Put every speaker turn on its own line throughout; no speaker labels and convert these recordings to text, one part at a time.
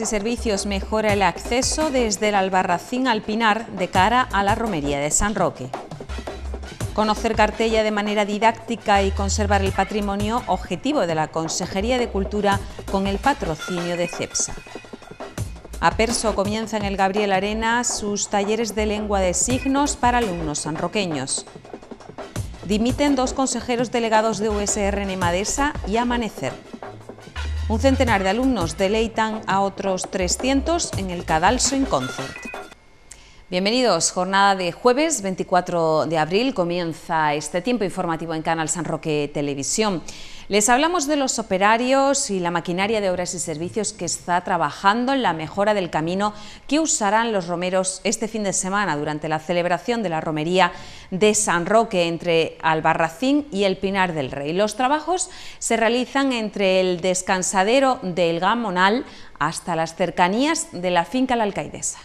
y Servicios mejora el acceso desde el Albarracín al Pinar de cara a la romería de San Roque. Conocer Cartella de manera didáctica y conservar el patrimonio, objetivo de la Consejería de Cultura con el patrocinio de CEPSA. A Perso comienza en el Gabriel Arena sus talleres de lengua de signos para alumnos sanroqueños. Dimiten dos consejeros delegados de USR en y Amanecer. Un centenar de alumnos deleitan a otros 300 en el Cadalso en Concert. Bienvenidos, jornada de jueves 24 de abril, comienza este tiempo informativo en Canal San Roque Televisión. Les hablamos de los operarios y la maquinaria de obras y servicios que está trabajando en la mejora del camino que usarán los romeros este fin de semana durante la celebración de la romería de San Roque entre Albarracín y el Pinar del Rey. Los trabajos se realizan entre el descansadero del Gamonal hasta las cercanías de la finca La Alcaidesa.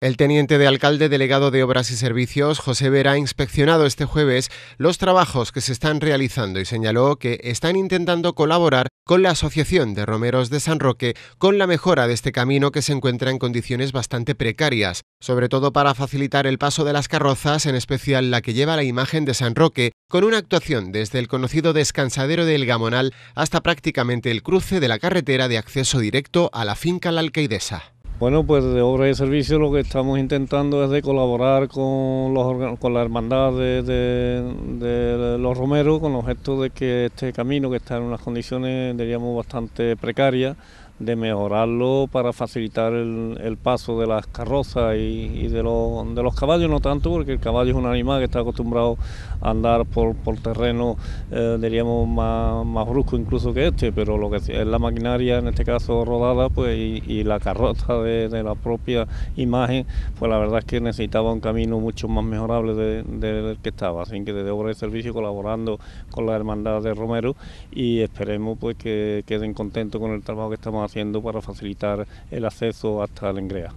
El teniente de alcalde delegado de Obras y Servicios, José Vera, ha inspeccionado este jueves los trabajos que se están realizando y señaló que están intentando colaborar con la Asociación de Romeros de San Roque con la mejora de este camino que se encuentra en condiciones bastante precarias, sobre todo para facilitar el paso de las carrozas, en especial la que lleva la imagen de San Roque, con una actuación desde el conocido descansadero del Gamonal hasta prácticamente el cruce de la carretera de acceso directo a la finca La Alcaidesa.
Bueno, pues de obra y servicio lo que estamos intentando es de colaborar con, los, con la hermandad de, los romeros, con el objeto de que este camino, que está en unas condiciones, diríamos, bastante precarias, de mejorarlo para facilitar el, paso de las carrozas y, y de, los, de los caballos, no tanto porque el caballo es un animal que está acostumbrado andar por, por terreno, eh, diríamos, más, más, brusco incluso que este, pero lo que es la maquinaria, en este caso rodada, pues y, la carroza de, la propia imagen, pues la verdad es que necesitaba un camino mucho más mejorable del que estaba. Así que desde Obra de Servicio colaborando con la Hermandad de Romero y esperemos pues que queden contentos con el trabajo que estamos haciendo para facilitar el acceso hasta la engrea.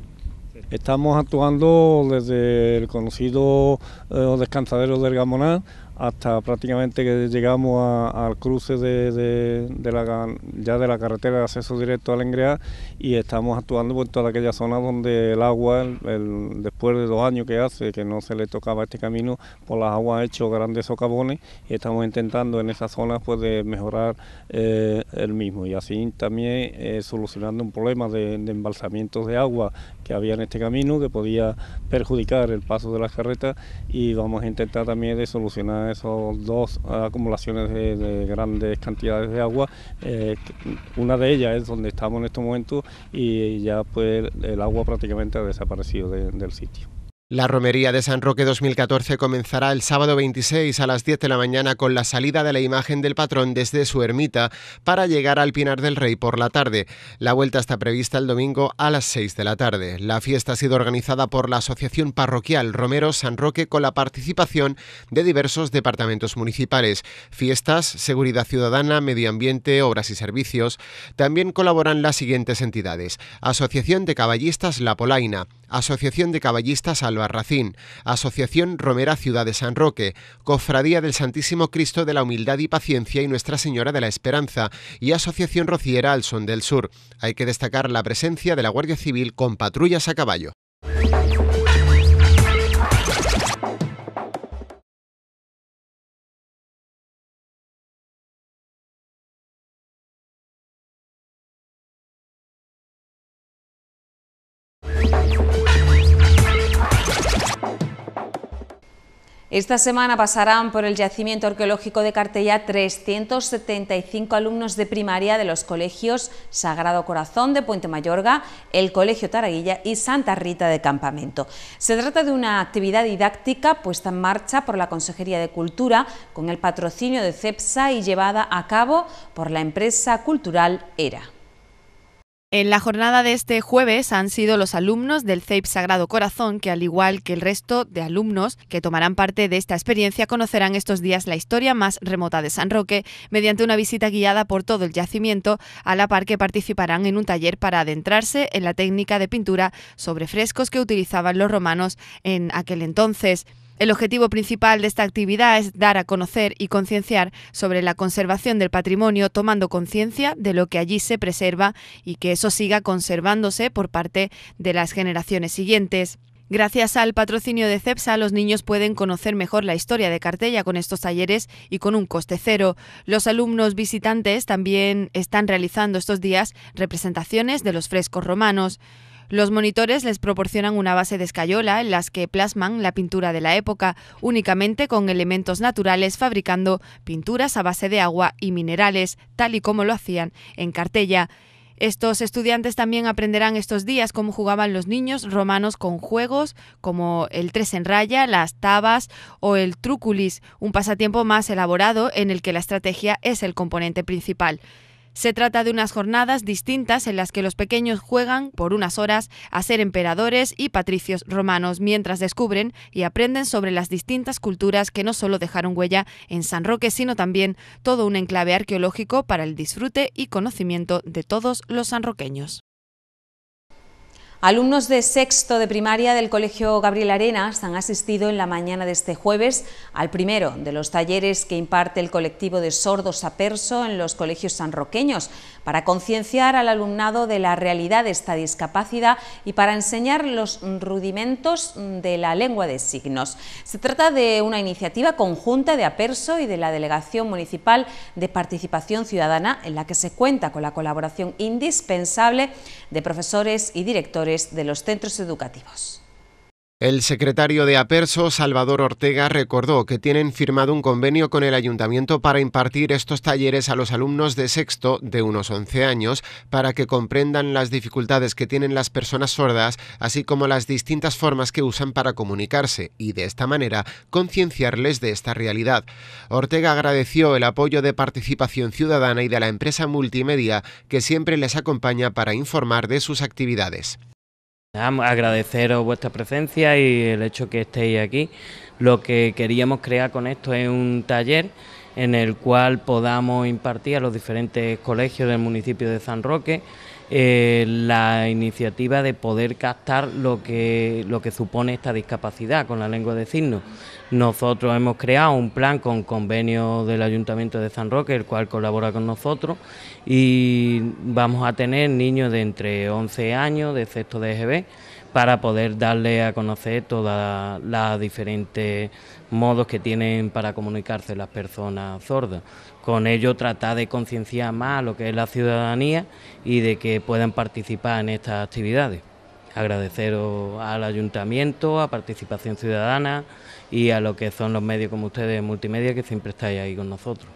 Estamos actuando desde el conocido eh, descansadero del Gamoná... hasta prácticamente que llegamos al cruce de, la, ya de la carretera de acceso directo al Engreá y estamos actuando por toda aquella zona donde el agua, después de dos años que hace que no se le tocaba este camino, por las aguas ha hecho grandes socavones y estamos intentando en esas zonas pues, de mejorar eh, el mismo y así también eh, solucionando un problema de, de embalsamientos de agua había en este camino que podía perjudicar el paso de las carretas y vamos a intentar también de solucionar esas dos acumulaciones de, grandes cantidades de agua. Eh, una de ellas es donde estamos en este momento y ya pues
el agua prácticamente ha desaparecido del sitio. La romería de San Roque 2014 comenzará el sábado 26 a las 10 de la mañana con la salida de la imagen del patrón desde su ermita para llegar al Pinar del Rey por la tarde. La vuelta está prevista el domingo a las 6 de la tarde. La fiesta ha sido organizada por la Asociación Parroquial Romero San Roque con la participación de diversos departamentos municipales, fiestas, seguridad ciudadana, medio ambiente, obras y servicios. También colaboran las siguientes entidades. Asociación de Caballistas La Polaina, Asociación de Caballistas Albarracín, Asociación Romera Ciudad de San Roque, Cofradía del Santísimo Cristo de la Humildad y Paciencia y Nuestra Señora de la Esperanza y Asociación Rociera son del Sur. Hay que destacar la presencia de la Guardia Civil con patrullas a caballo.
Esta semana pasarán por el yacimiento arqueológico de Cartella 375 alumnos de primaria de los colegios Sagrado Corazón de Puente Mayorga, el Colegio Taraguilla y Santa Rita de Campamento. Se trata de una actividad didáctica puesta en marcha por la Consejería de Cultura con el patrocinio de CEPSA y llevada a cabo
por la empresa cultural ERA. En la jornada de este jueves han sido los alumnos del CEIP Sagrado Corazón que, al igual que el resto de alumnos que tomarán parte de esta experiencia, conocerán estos días la historia más remota de San Roque mediante una visita guiada por todo el yacimiento, a la par que participarán en un taller para adentrarse en la técnica de pintura sobre frescos que utilizaban los romanos en aquel entonces. El objetivo principal de esta actividad es dar a conocer y concienciar sobre la conservación del patrimonio, tomando conciencia de lo que allí se preserva y que eso siga conservándose por parte de las generaciones siguientes. Gracias al patrocinio de CEPSA, los niños pueden conocer mejor la historia de Cartella con estos talleres y con un coste cero. Los alumnos visitantes también están realizando estos días representaciones de los frescos romanos. Los monitores les proporcionan una base de escayola en las que plasman la pintura de la época, únicamente con elementos naturales, fabricando pinturas a base de agua y minerales, tal y como lo hacían en Cartella. Estos estudiantes también aprenderán estos días cómo jugaban los niños romanos con juegos como el tres en raya, las tabas o el trúculis, un pasatiempo más elaborado en el que la estrategia es el componente principal. Se trata de unas jornadas distintas en las que los pequeños juegan por unas horas a ser emperadores y patricios romanos mientras descubren y aprenden sobre las distintas culturas que no solo dejaron huella en San Roque, sino también todo un enclave arqueológico para el disfrute y conocimiento de todos los sanroqueños.
Alumnos de sexto de primaria del Colegio Gabriel Arenas han asistido en la mañana de este jueves al primero de los talleres que imparte el colectivo de sordos a perso en los colegios sanroqueños para concienciar al alumnado de la realidad de esta discapacidad y para enseñar los rudimentos de la lengua de signos. Se trata de una iniciativa conjunta de Aperso y de la Delegación Municipal de Participación Ciudadana en la que se cuenta con la colaboración indispensable de profesores y directores de los centros educativos.
El secretario de Aperso, Salvador Ortega, recordó que tienen firmado un convenio con el ayuntamiento para impartir estos talleres a los alumnos de sexto de unos 11 años para que comprendan las dificultades que tienen las personas sordas, así como las distintas formas que usan para comunicarse y de esta manera concienciarles de esta realidad. Ortega agradeció el apoyo de participación ciudadana y de la empresa multimedia que siempre les acompaña para informar de sus actividades. Agradeceros vuestra presencia y el hecho que estéis aquí. Lo
que queríamos crear con esto es un taller en el cual podamos impartir a los diferentes colegios del municipio de San Roque eh, la iniciativa de poder captar lo que, lo que supone esta discapacidad con la lengua de signos. Nosotros hemos creado un plan con convenio del Ayuntamiento de San Roque, el cual colabora con nosotros, y vamos a tener niños de entre 11 años, de sexto de EGB, para poder darle a conocer todas las diferentes modos que tienen para comunicarse las personas sordas. Con ello tratar de concienciar más a lo que es la ciudadanía y de que puedan participar en estas actividades. Agradeceros al ayuntamiento, a Participación Ciudadana y a lo
que son los medios como ustedes multimedia que siempre estáis ahí con nosotros.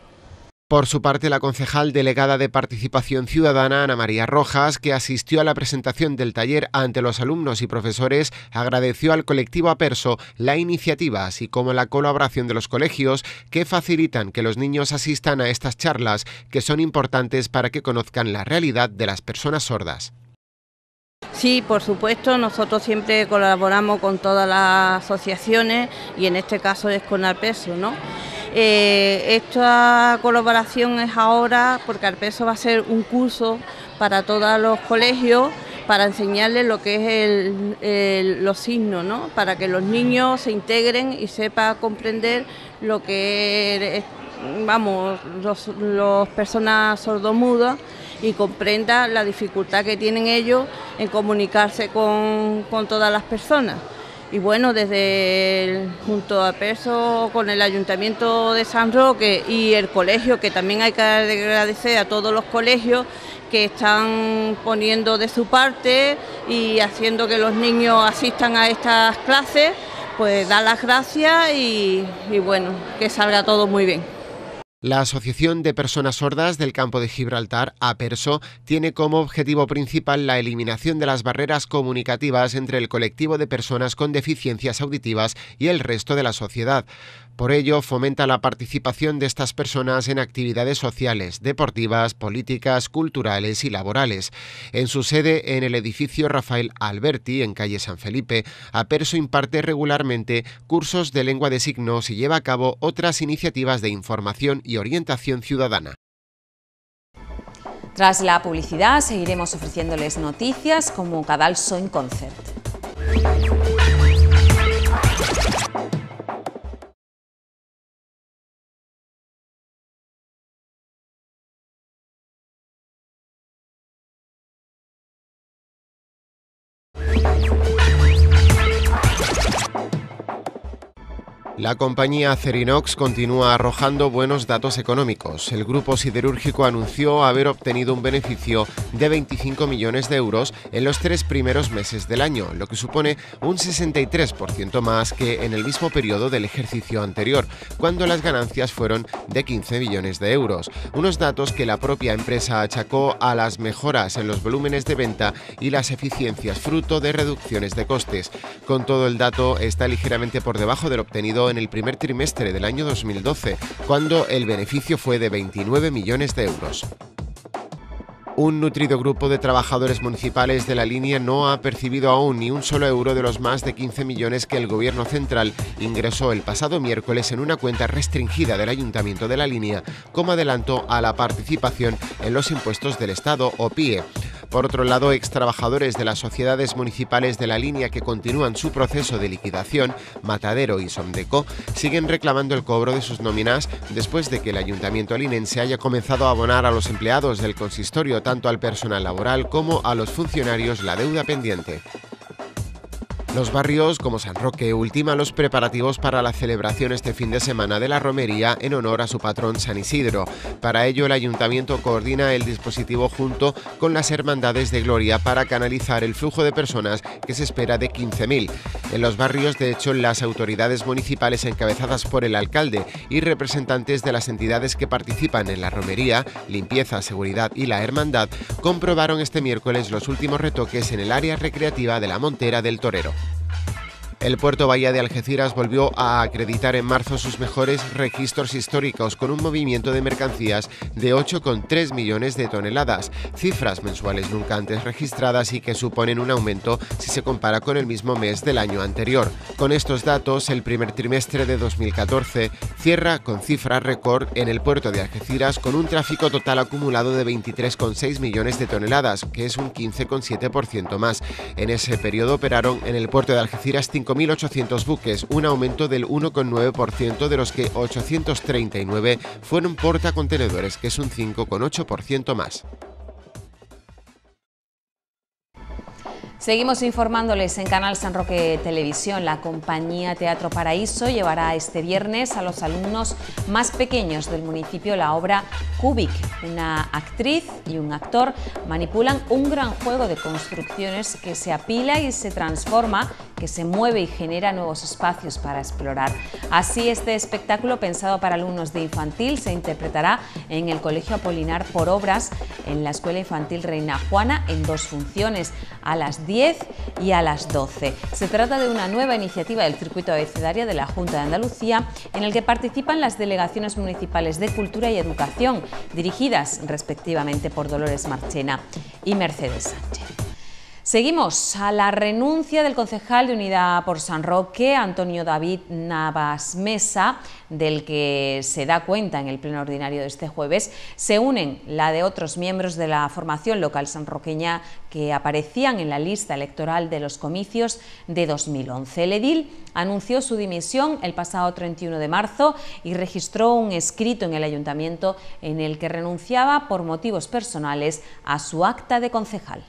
Por su parte, la concejal delegada de Participación Ciudadana, Ana María Rojas, que asistió a la presentación del taller ante los alumnos y profesores, agradeció al colectivo Aperso la iniciativa, así como la colaboración de los colegios que facilitan que los niños asistan a estas charlas, que son importantes para que conozcan la realidad de las personas sordas. Sí,
por supuesto, nosotros siempre colaboramos con todas las asociaciones y en este caso es con Aperso, ¿no? Eh, esta colaboración es ahora, porque Arpeso va a ser un curso para todos los colegios para enseñarles lo que es los signos, ¿no? para que los niños se integren y sepan comprender lo que es, vamos, las los personas sordomudas y comprenda la dificultad que tienen ellos en comunicarse con todas las personas. Y bueno, desde junto a Peso, con el Ayuntamiento de San Roque y el colegio, que también hay que agradecer a todos los colegios que están poniendo de su parte y haciendo que los niños asistan a estas clases, pues da las gracias y, y bueno, que salga todo muy bien.
La Asociación de Personas Sordas del Campo de Gibraltar, APERSO, tiene como objetivo principal la eliminación de las barreras comunicativas entre el colectivo de personas con deficiencias auditivas y el resto de la sociedad. Por ello, fomenta la participación de estas personas en actividades sociales, deportivas, políticas, culturales y laborales. En su sede, en el edificio Rafael Alberti, en calle San Felipe, Aperso imparte regularmente cursos de lengua de signos y lleva a cabo otras iniciativas de información y orientación ciudadana.
Tras la publicidad, seguiremos ofreciéndoles noticias como Cadalso en Concert.
La compañía Cerinox continúa arrojando buenos datos económicos. El grupo siderúrgico anunció haber obtenido un beneficio de 25 millones de euros en los tres primeros meses del año, lo que supone un 63% más que en el mismo periodo del ejercicio anterior, cuando las ganancias fueron de 15 millones de euros. Unos datos que la propia empresa achacó a las mejoras en los volúmenes de venta y las eficiencias fruto de reducciones de costes. Con todo el dato está ligeramente por debajo del obtenido en el primer trimestre del año 2012, cuando el beneficio fue de 29 millones de euros. Un nutrido grupo de trabajadores municipales de la línea no ha percibido aún ni un solo euro de los más de 15 millones que el Gobierno central ingresó el pasado miércoles en una cuenta restringida del Ayuntamiento de la línea como adelanto a la participación en los impuestos del Estado o PIE. Por otro lado, trabajadores de las sociedades municipales de la línea que continúan su proceso de liquidación, Matadero y Sondeco, siguen reclamando el cobro de sus nóminas después de que el ayuntamiento se haya comenzado a abonar a los empleados del consistorio, tanto al personal laboral como a los funcionarios, la deuda pendiente. Los barrios como San Roque ultiman los preparativos para la celebración este fin de semana de la romería en honor a su patrón San Isidro. Para ello, el ayuntamiento coordina el dispositivo junto con las hermandades de Gloria para canalizar el flujo de personas que se espera de 15.000. En los barrios, de hecho, las autoridades municipales encabezadas por el alcalde y representantes de las entidades que participan en la romería, limpieza, seguridad y la hermandad comprobaron este miércoles los últimos retoques en el área recreativa de la Montera del Torero. El puerto Bahía de Algeciras volvió a acreditar en marzo sus mejores registros históricos con un movimiento de mercancías de 8,3 millones de toneladas, cifras mensuales nunca antes registradas y que suponen un aumento si se compara con el mismo mes del año anterior. Con estos datos, el primer trimestre de 2014 cierra con cifras récord en el puerto de Algeciras con un tráfico total acumulado de 23,6 millones de toneladas, que es un 15,7% más. En ese periodo operaron en el puerto de Algeciras 5.800 buques, un aumento del 1,9% de los que 839 fueron portacontenedores, que es un 5,8% más.
Seguimos informándoles en Canal San Roque Televisión. La compañía Teatro Paraíso llevará este viernes a los alumnos más pequeños del municipio la obra Kubik. Una actriz y un actor manipulan un gran juego de construcciones que se apila y se transforma, que se mueve y genera nuevos espacios para explorar. Así, este espectáculo pensado para alumnos de infantil se interpretará en el Colegio Apolinar por obras en la Escuela Infantil Reina Juana en dos funciones, a las 10 10 y a las 12. Se trata de una nueva iniciativa del circuito Abecedaria de la Junta de Andalucía en el que participan las delegaciones municipales de Cultura y Educación, dirigidas respectivamente por Dolores Marchena y Mercedes Sánchez. Seguimos a la renuncia del concejal de Unidad por San Roque, Antonio David Navas Mesa, del que se da cuenta en el pleno ordinario de este jueves, se unen la de otros miembros de la formación local sanroqueña que aparecían en la lista electoral de los comicios de 2011. El anunció su dimisión el pasado 31 de marzo y registró un escrito en el ayuntamiento en el que renunciaba por motivos personales a su acta de concejal.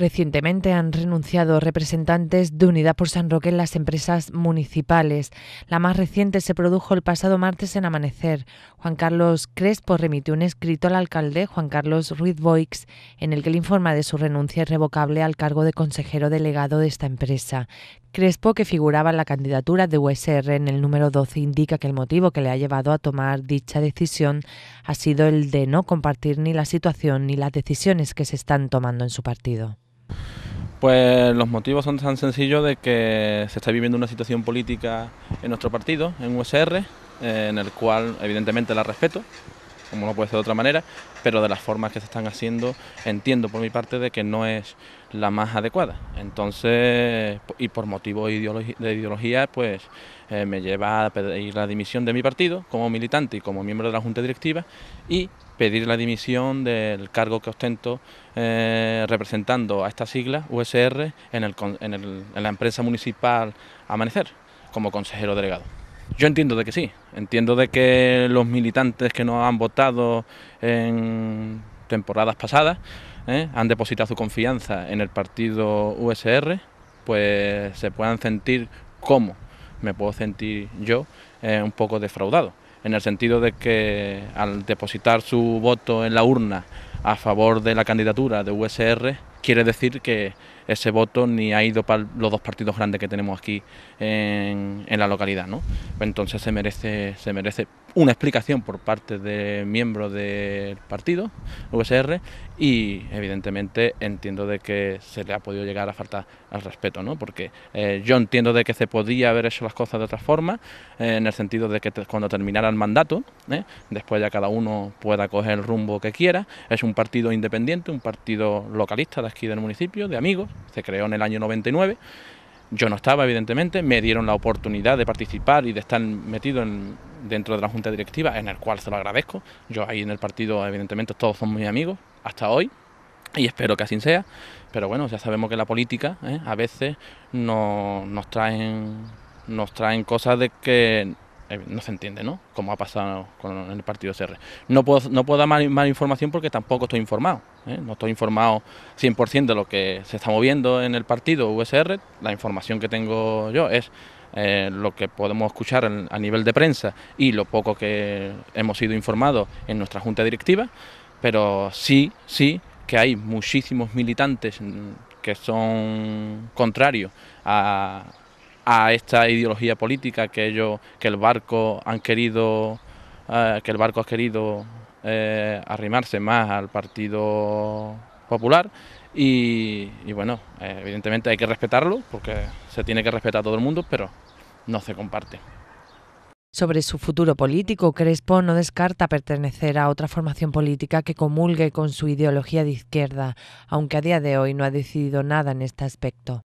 Recientemente han renunciado representantes de Unidad por San Roque en las empresas municipales. La más reciente se produjo el pasado martes en Amanecer. Juan Carlos Crespo remitió un escrito al alcalde Juan Carlos Ruiz Boix en el que le informa de su renuncia irrevocable al cargo de consejero delegado de esta empresa. Crespo, que figuraba en la candidatura de USR en el número 12, indica que el motivo que le ha llevado a tomar dicha decisión ha sido el de no compartir ni la situación ni las decisiones que se están tomando en su partido.
Pues los motivos son tan sencillos de que se está viviendo una situación política en nuestro partido, en USR, eh, en el cual evidentemente la respeto, como no puede ser de otra manera, pero de las formas que se están haciendo entiendo por mi parte de que no es la más adecuada. Entonces, y por motivos de ideología, pues eh, me lleva a pedir la dimisión de mi partido como militante y como miembro de la Junta Directiva y pedir la dimisión del cargo que ostento eh, representando a esta sigla USR en, el, la empresa municipal Amanecer como consejero delegado. Yo entiendo de que sí, entiendo de que los militantes que no han votado en temporadas pasadas eh, han depositado su confianza en el partido USR, pues se puedan sentir como me puedo sentir yo eh, un poco defraudado en el sentido de que al depositar su voto en la urna a favor de la candidatura de USR, quiere decir que ese voto ni ha ido para los dos partidos grandes que tenemos aquí en, la localidad. ¿no? Pues entonces se merece, se merece una explicación por parte de miembros del partido, USR, y evidentemente entiendo de que se le ha podido llegar a faltar al respeto, ¿no? Porque eh, yo entiendo de que se podía haber hecho las cosas de otra forma, eh, en el sentido de que cuando terminara el mandato, ¿eh? después ya cada uno pueda coger el rumbo que quiera, es un partido independiente, un partido localista de aquí del municipio, de amigos, se creó en el año 99, yo no estaba, evidentemente, me dieron la oportunidad de participar y de estar metido en dentro de la Junta Directiva, en el cual se lo agradezco. Yo ahí en el partido, evidentemente, todos son muy amigos, hasta hoy, y espero que así sea. Pero bueno, ya sabemos que la política ¿eh? a veces nos, traen, nos traen cosas de que eh, no se entiende, ¿no? Como ha pasado con el partido SR. No puedo, no puedo dar más, información porque tampoco estoy informado. ¿eh? No estoy informado 100% de lo que se está moviendo en el partido USR. La información que tengo yo es eh, lo que podemos escuchar a nivel de prensa y lo poco que hemos sido informados en nuestra junta directiva, pero sí, sí que hay muchísimos militantes que son contrarios a, esta ideología política que ellos, que el barco han querido, eh, que el barco ha querido eh, arrimarse más al Partido Popular y, bueno, evidentemente hay que respetarlo porque se tiene que respetar a todo el mundo, pero no se comparte.
Sobre su futuro político, Crespo no descarta pertenecer a otra formación política que comulgue con su ideología de izquierda, aunque a día de hoy no ha decidido nada en este aspecto.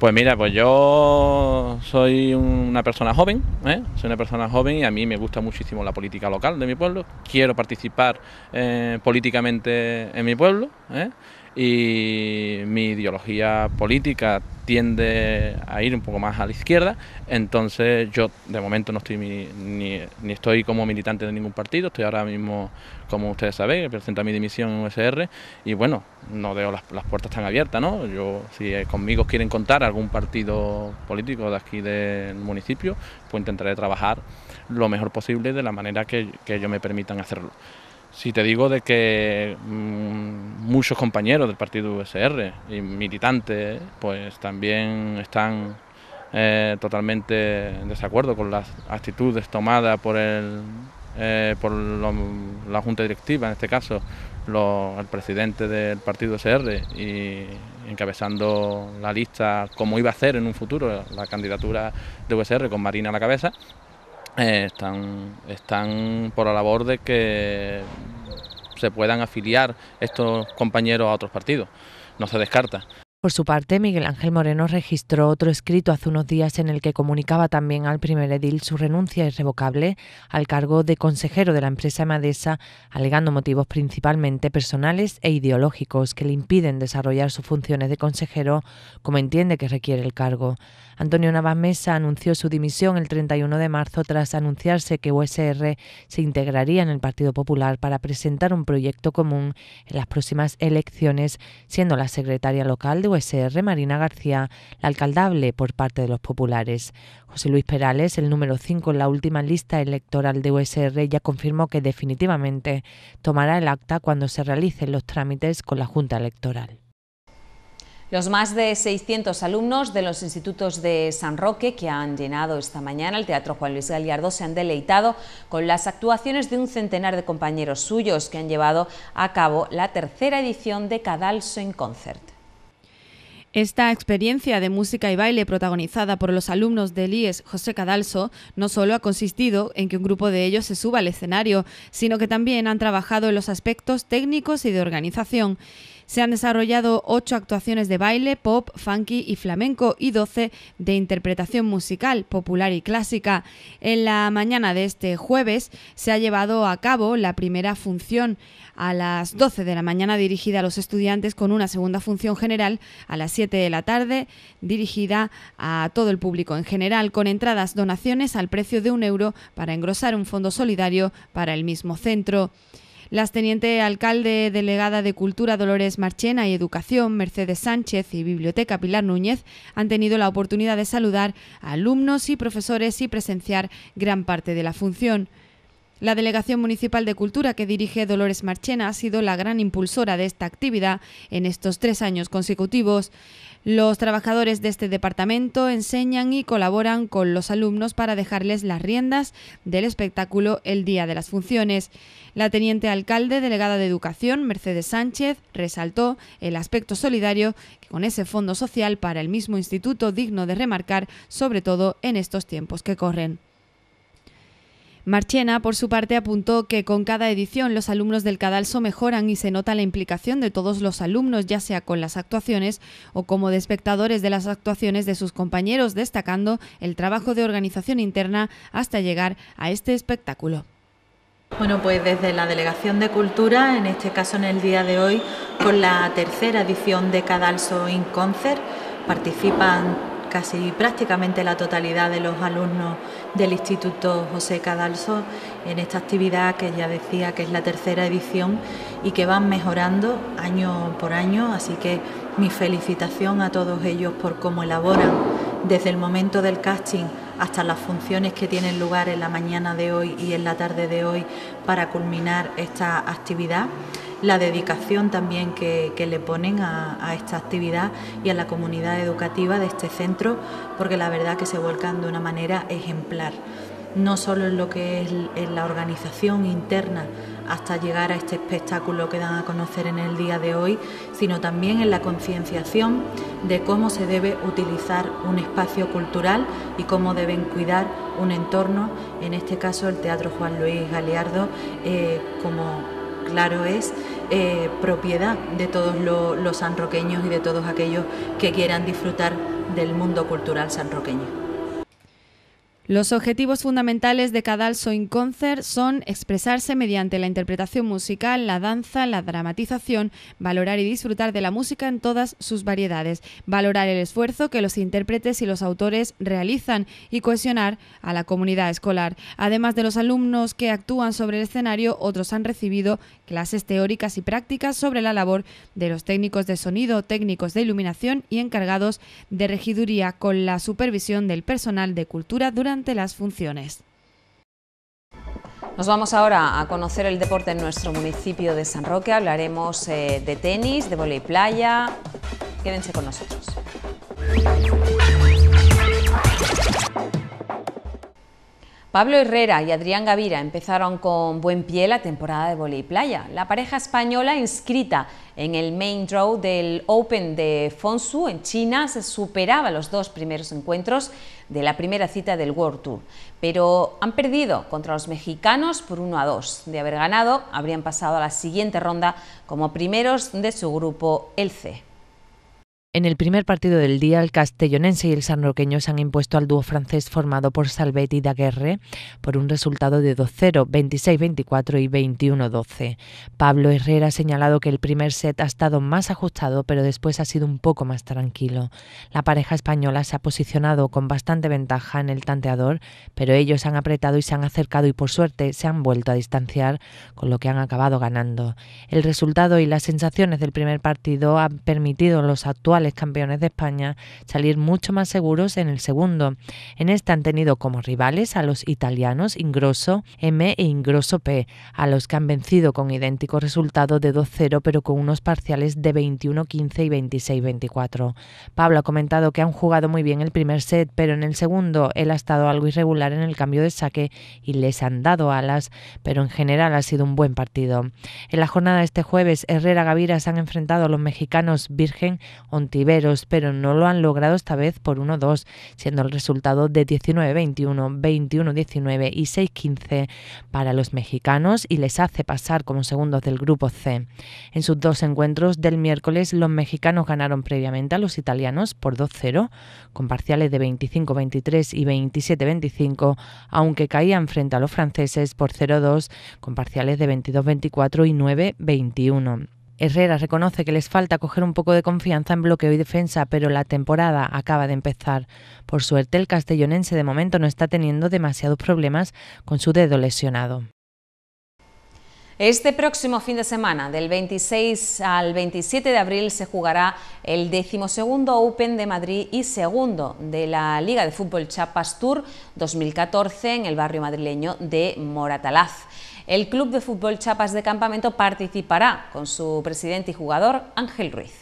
Pues mira, pues yo soy una persona joven, ¿eh? soy una persona joven y a mí me gusta muchísimo la política local de mi pueblo. Quiero participar eh, políticamente en mi pueblo. ¿eh? y mi ideología política tiende a ir un poco más a la izquierda, entonces yo de momento no estoy ni, ni, estoy como militante de ningún partido, estoy ahora mismo, como ustedes saben, presenta mi dimisión en USR y bueno, no veo las, puertas tan abiertas, ¿no? Yo, si eh, conmigo quieren contar algún partido político de aquí del municipio, pues intentaré trabajar lo mejor posible de la manera que, que ellos me permitan hacerlo. Si te digo de que mm, muchos compañeros del partido USR y militantes, pues también están eh, totalmente en desacuerdo con las actitudes tomadas por el eh, por la junta directiva, en este caso el presidente del partido USR, y encabezando la lista como iba a hacer en un futuro la candidatura de USR con Marina a la cabeza eh, están por la labor de que se puedan afiliar estos compañeros a otros partidos. No se descarta.
Por su parte, Miguel Ángel Moreno registró otro escrito hace unos días en el que comunicaba también al primer edil su renuncia irrevocable al cargo de consejero de la empresa Madesa, alegando motivos principalmente personales e ideológicos que le impiden desarrollar sus funciones de consejero como entiende que requiere el cargo. Antonio Navas Mesa anunció su dimisión el 31 de marzo tras anunciarse que USR se integraría en el Partido Popular para presentar un proyecto común en las próximas elecciones, siendo la secretaria local de USR Marina García, la alcaldable por parte de los populares. José Luis Perales, el número 5 en la última lista electoral de USR, ya confirmó que definitivamente tomará el acta cuando se realicen los trámites con la Junta Electoral.
Los más de 600 alumnos de los institutos de San Roque que han llenado esta mañana el Teatro Juan Luis Gallardo se han deleitado con las actuaciones de un centenar de compañeros suyos que han llevado
a cabo la tercera edición de Cadalso en Concert. Esta experiencia de música y baile protagonizada por los alumnos del IES José Cadalso no solo ha consistido en que un grupo de ellos se suba al escenario, sino que también han trabajado en los aspectos técnicos y de organización. Se han desarrollado ocho actuaciones de baile, pop, funky y flamenco y doce de interpretación musical, popular y clásica. En la mañana de este jueves se ha llevado a cabo la primera función a las 12 de la mañana dirigida a los estudiantes con una segunda función general a las 7 de la tarde dirigida a todo el público en general con entradas donaciones al precio de un euro para engrosar un fondo solidario para el mismo centro. Las teniente alcalde delegada de Cultura Dolores Marchena y Educación Mercedes Sánchez y Biblioteca Pilar Núñez han tenido la oportunidad de saludar a alumnos y profesores y presenciar gran parte de la función. La Delegación Municipal de Cultura que dirige Dolores Marchena ha sido la gran impulsora de esta actividad en estos tres años consecutivos. Los trabajadores de este departamento enseñan y colaboran con los alumnos para dejarles las riendas del espectáculo el día de las funciones. La teniente alcalde delegada de Educación, Mercedes Sánchez, resaltó el aspecto solidario que con ese fondo social para el mismo instituto digno de remarcar, sobre todo en estos tiempos que corren. Marchena, por su parte, apuntó que con cada edición los alumnos del Cadalso mejoran y se nota la implicación de todos los alumnos, ya sea con las actuaciones o como de espectadores de las actuaciones de sus compañeros, destacando el trabajo de organización interna hasta llegar a este espectáculo. Bueno, pues desde la Delegación de Cultura, en
este caso en el día de hoy, con la tercera edición de Cadalso in Concert, participan casi prácticamente la totalidad de los alumnos del Instituto José Cadalso en esta actividad que ya decía que es la tercera edición y que van mejorando año por año, así que mi felicitación a todos ellos por cómo elaboran desde el momento del casting hasta las funciones que tienen lugar en la mañana de hoy y en la tarde de hoy para culminar esta actividad la dedicación también que, le ponen a, esta actividad y a la comunidad educativa de este centro, porque la verdad que se vuelcan de una manera ejemplar, no solo en lo que es en la organización interna hasta llegar a este espectáculo que dan a conocer en el día de hoy, sino también en la concienciación de cómo se debe utilizar un espacio cultural y cómo deben cuidar un entorno, en este caso el Teatro Juan Luis Galeardo, eh, como claro es eh, propiedad de todos los sanroqueños y de todos aquellos que quieran disfrutar del mundo cultural sanroqueño.
Los objetivos fundamentales de Cadalso in Concert son expresarse mediante la interpretación musical, la danza, la dramatización, valorar y disfrutar de la música en todas sus variedades, valorar el esfuerzo que los intérpretes y los autores realizan y cohesionar a la comunidad escolar. Además de los alumnos que actúan sobre el escenario, otros han recibido clases teóricas y prácticas sobre la labor de los técnicos de sonido, técnicos de iluminación y encargados de regiduría con la supervisión del personal de cultura durante las funciones.
Nos vamos ahora a conocer el deporte en nuestro municipio de San Roque. Hablaremos eh, de tenis, de voleibol playa. Quédense con nosotros. Pablo Herrera y Adrián Gavira empezaron con buen pie la temporada de y playa. La pareja española inscrita en el main draw del Open de Fonsu en China se superaba los dos primeros encuentros de la primera cita del World Tour, pero han perdido contra los mexicanos por 1 a 2. De haber ganado, habrían pasado a la siguiente ronda como primeros de su grupo, el C.
En el primer partido del día, el castellonense y el sanroqueño se han impuesto al dúo francés formado por Salvet y Daguerre por un resultado de 2-0, 26-24 y 21-12. Pablo Herrera ha señalado que el primer set ha estado más ajustado, pero después ha sido un poco más tranquilo. La pareja española se ha posicionado con bastante ventaja en el tanteador, pero ellos han apretado y se han acercado y por suerte se han vuelto a distanciar, con lo que han acabado ganando. El resultado y las sensaciones del primer partido han permitido los actuales campeones de España salir mucho más seguros en el segundo. En este han tenido como rivales a los italianos Ingrosso M e Ingrosso P, a los que han vencido con idéntico resultados de 2-0 pero con unos parciales de 21-15 y 26-24. Pablo ha comentado que han jugado muy bien el primer set, pero en el segundo él ha estado algo irregular en el cambio de saque y les han dado alas, pero en general ha sido un buen partido. En la jornada de este jueves, Herrera Gaviria se han enfrentado a los mexicanos Virgen Tiveros, pero no lo han logrado esta vez por 1-2, siendo el resultado de 19-21, 21-19 y 6-15 para los mexicanos y les hace pasar como segundos del grupo C. En sus dos encuentros del miércoles, los mexicanos ganaron previamente a los italianos por 2-0, con parciales de 25-23 y 27-25, aunque caían frente a los franceses por 0-2, con parciales de 22-24 y 9-21. Herrera reconoce que les falta coger un poco de confianza en bloqueo y defensa, pero la temporada acaba de empezar. Por suerte, el castellonense de momento no está teniendo demasiados problemas con su dedo lesionado.
Este próximo fin de semana, del 26 al 27 de abril, se jugará el decimosegundo Open de Madrid y segundo de la Liga de Fútbol Chapas Tour 2014 en el barrio madrileño de Moratalaz el Club de Fútbol Chapas de Campamento participará con su presidente y jugador Ángel Ruiz.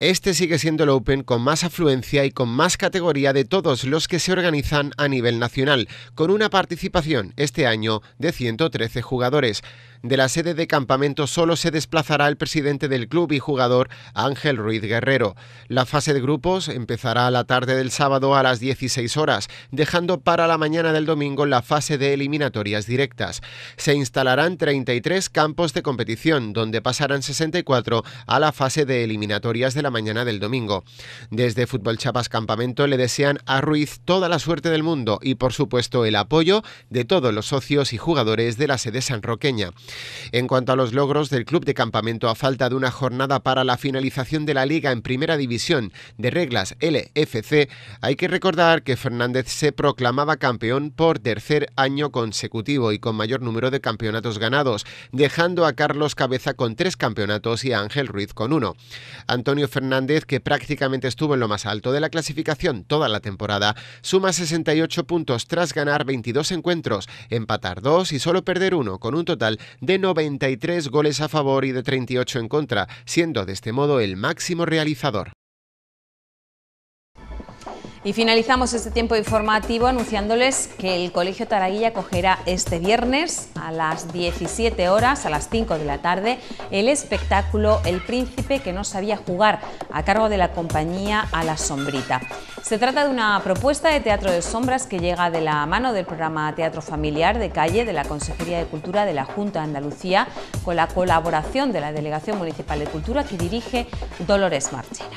Este sigue siendo el Open con más afluencia y con más categoría de todos los que se organizan a nivel nacional, con una participación este año de 113 jugadores de la sede de campamento solo se desplazará el presidente del club y jugador Ángel Ruiz Guerrero. La fase de grupos empezará la tarde del sábado a las 16 horas, dejando para la mañana del domingo la fase de eliminatorias directas. Se instalarán 33 campos de competición, donde pasarán 64 a la fase de eliminatorias de la mañana del domingo. Desde Fútbol Chapas Campamento le desean a Ruiz toda la suerte del mundo y por supuesto el apoyo de todos los socios y jugadores de la sede sanroqueña. En cuanto a los logros del club de campamento, a falta de una jornada para la finalización de la liga en primera división de reglas LFC, hay que recordar que Fernández se proclamaba campeón por tercer año consecutivo y con mayor número de campeonatos ganados, dejando a Carlos Cabeza con tres campeonatos y a Ángel Ruiz con uno. Antonio Fernández, que prácticamente estuvo en lo más alto de la clasificación toda la temporada, suma 68 puntos tras ganar 22 encuentros, empatar dos y solo perder uno, con un total de 93 goles a favor y de 38 en contra, siendo de este modo el máximo realizador.
Y finalizamos este tiempo informativo anunciándoles que el Colegio Taraguilla acogerá este viernes a las 17 horas, a las 5 de la tarde, el espectáculo El Príncipe que no sabía jugar, a cargo de la compañía A la Sombrita. Se trata de una propuesta de teatro de sombras que llega de la mano del programa Teatro Familiar de Calle de la Consejería de Cultura de la Junta de Andalucía, con la colaboración de la Delegación Municipal de Cultura que dirige Dolores Marchena.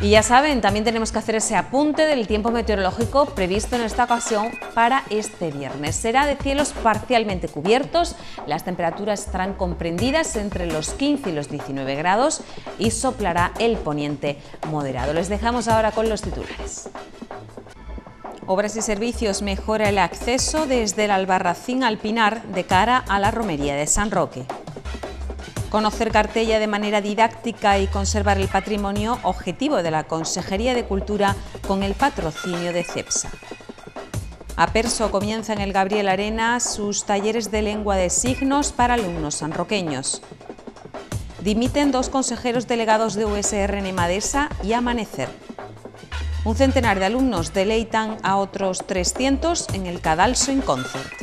Y ya saben, también tenemos que hacer ese apunte del tiempo meteorológico previsto en esta ocasión para este viernes. Será de cielos parcialmente cubiertos, las temperaturas estarán comprendidas entre los 15 y los 19 grados y soplará el poniente moderado. Les dejamos ahora con los titulares. Obras y Servicios mejora el acceso desde el Albarracín al Pinar de cara a la romería de San Roque. Conocer Cartella de manera didáctica y conservar el patrimonio, objetivo de la Consejería de Cultura con el patrocinio de CEPSA. A Perso comienza en el Gabriel Arena sus talleres de lengua de signos para alumnos sanroqueños. Dimiten dos consejeros delegados de USR en Emadesa y Amanecer. Un centenar de alumnos deleitan a otros 300 en el Cadalso Concert.